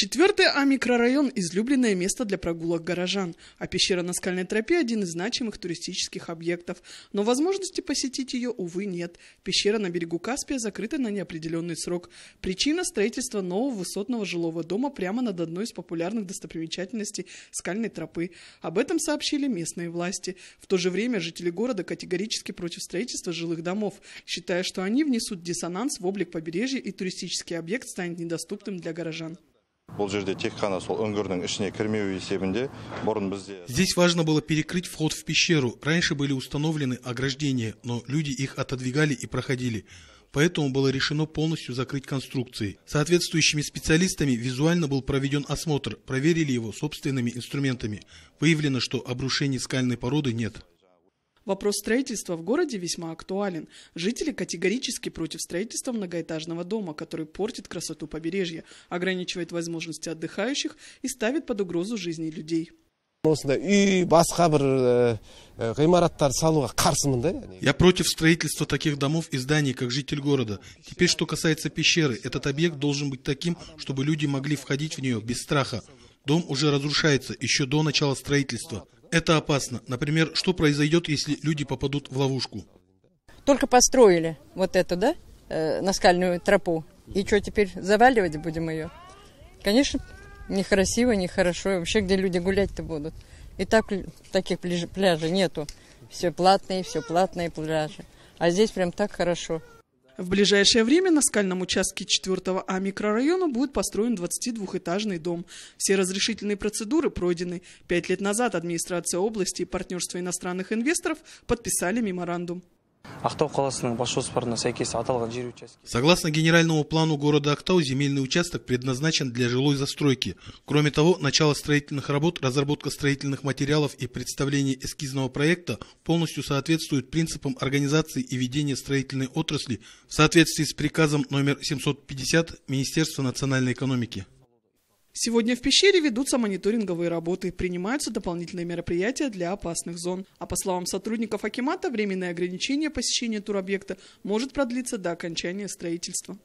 Четвертый А микрорайон – излюбленное место для прогулок горожан, а пещера на скальной тропе – один из значимых туристических объектов. Но возможности посетить ее, увы, нет. Пещера на берегу Каспия закрыта на неопределенный срок. Причина – строительство нового высотного жилого дома прямо над одной из популярных достопримечательностей скальной тропы. Об этом сообщили местные власти. В то же время жители города категорически против строительства жилых домов, считая, что они внесут диссонанс в облик побережья и туристический объект станет недоступным для горожан здесь важно было перекрыть вход в пещеру раньше были установлены ограждения но люди их отодвигали и проходили поэтому было решено полностью закрыть конструкции. Соответствующими специалистами визуально был проведен осмотр, проверили его собственными инструментами. Выявлено, что обрушений скальной породы нет. Вопрос строительства в городе весьма актуален. Жители категорически против строительства многоэтажного дома, который портит красоту побережья, ограничивает возможности отдыхающих и ставит под угрозу жизни людей. Э, э, Я против строительства таких домов и зданий, как житель города. Теперь, что касается пещеры, этот объект должен быть таким, чтобы люди могли входить в нее без страха. Дом уже разрушается еще до начала строительства. Это опасно. Например, что произойдет, если люди попадут в ловушку? Только построили вот эту, да, э, наскальную тропу. И что, теперь заваливать будем ее? Конечно, некрасиво, нехорошо. И вообще, где люди гулять-то будут? И так таких пляжей нету. Все платные, все платные пляжи. А здесь прям так хорошо. В ближайшее время на скальном участке 4 А микрорайона будет построен 22-этажный дом. Все разрешительные процедуры пройдены. Пять лет назад администрация области и партнерство иностранных инвесторов подписали меморандум. Ақтау қаласының бас жоспарына сәйкес аталған жер участке. Согласно генеральному плану города Актау, земельный участок предназначен для жилой застройки. Кроме того, начало строительных работ, разработка строительных материалов и представление эскизного проекта полностью соответствуют принципам организации и ведения строительной отрасли в соответствии с приказом номер 750 Министерства национальной экономики. Сегодня в пещере ведутся мониторинговые работы, принимаются дополнительные мероприятия для опасных зон. А по словам сотрудников Акимата, временное ограничение посещения туробъекта может продлиться до окончания строительства.